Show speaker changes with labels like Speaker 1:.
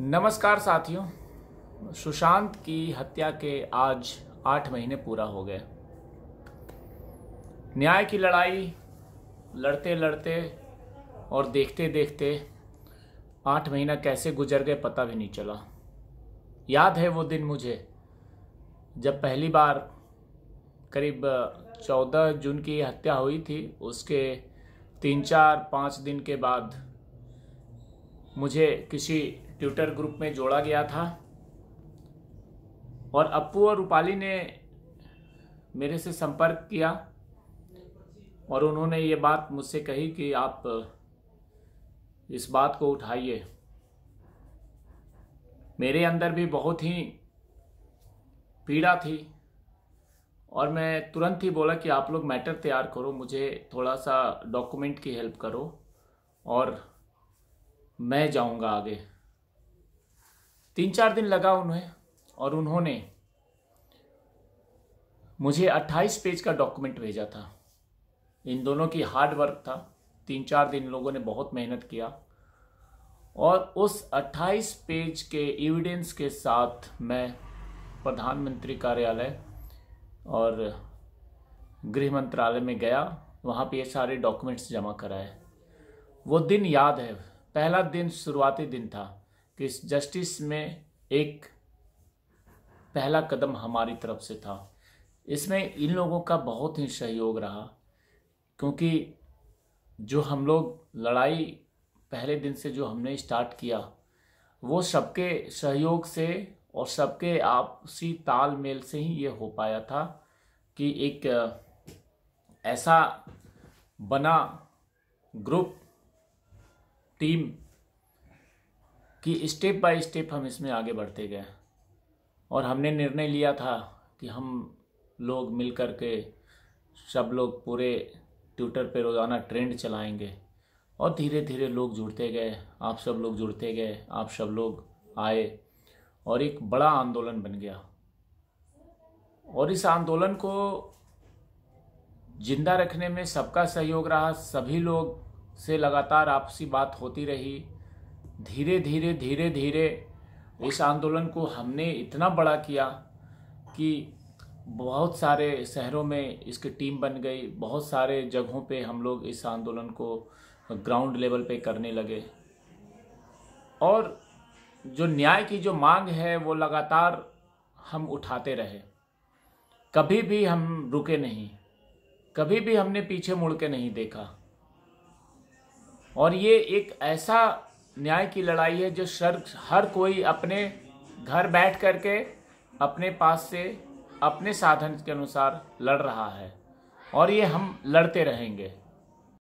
Speaker 1: नमस्कार साथियों सुशांत की हत्या के आज आठ महीने पूरा हो गए न्याय की लड़ाई लड़ते लड़ते और देखते देखते आठ महीना कैसे गुजर गए पता भी नहीं चला याद है वो दिन मुझे जब पहली बार करीब चौदह जून की हत्या हुई थी उसके तीन चार पाँच दिन के बाद मुझे किसी ट्विटर ग्रुप में जोड़ा गया था और अप्पू और रूपाली ने मेरे से संपर्क किया और उन्होंने ये बात मुझसे कही कि आप इस बात को उठाइए मेरे अंदर भी बहुत ही पीड़ा थी और मैं तुरंत ही बोला कि आप लोग मैटर तैयार करो मुझे थोड़ा सा डॉक्यूमेंट की हेल्प करो और मैं जाऊंगा आगे तीन चार दिन लगा उन्हें और उन्होंने मुझे 28 पेज का डॉक्यूमेंट भेजा था इन दोनों की हार्ड वर्क था तीन चार दिन लोगों ने बहुत मेहनत किया और उस 28 पेज के एविडेंस के साथ मैं प्रधानमंत्री कार्यालय और गृह मंत्रालय में गया वहाँ पे ये सारे डॉक्यूमेंट्स जमा कराए वो दिन याद है पहला दिन शुरुआती दिन था कि इस जस्टिस में एक पहला कदम हमारी तरफ से था इसमें इन लोगों का बहुत ही सहयोग रहा क्योंकि जो हम लोग लड़ाई पहले दिन से जो हमने स्टार्ट किया वो सबके सहयोग से और सबके आपसी तालमेल से ही ये हो पाया था कि एक ऐसा बना ग्रुप टीम की स्टेप बाय स्टेप हम इसमें आगे बढ़ते गए और हमने निर्णय लिया था कि हम लोग मिल कर के सब लोग पूरे ट्विटर पे रोज़ाना ट्रेंड चलाएंगे और धीरे धीरे लोग जुड़ते गए आप सब लोग जुड़ते गए आप सब लोग आए और एक बड़ा आंदोलन बन गया और इस आंदोलन को जिंदा रखने में सबका सहयोग रहा सभी लोग से लगातार आपसी बात होती रही धीरे धीरे धीरे धीरे इस आंदोलन को हमने इतना बड़ा किया कि बहुत सारे शहरों में इसकी टीम बन गई बहुत सारे जगहों पे हम लोग इस आंदोलन को ग्राउंड लेवल पे करने लगे और जो न्याय की जो मांग है वो लगातार हम उठाते रहे कभी भी हम रुके नहीं कभी भी हमने पीछे मुड़ के नहीं देखा और ये एक ऐसा न्याय की लड़ाई है जो शर हर कोई अपने घर बैठ कर के अपने पास से अपने साधन के अनुसार लड़ रहा है और ये हम लड़ते रहेंगे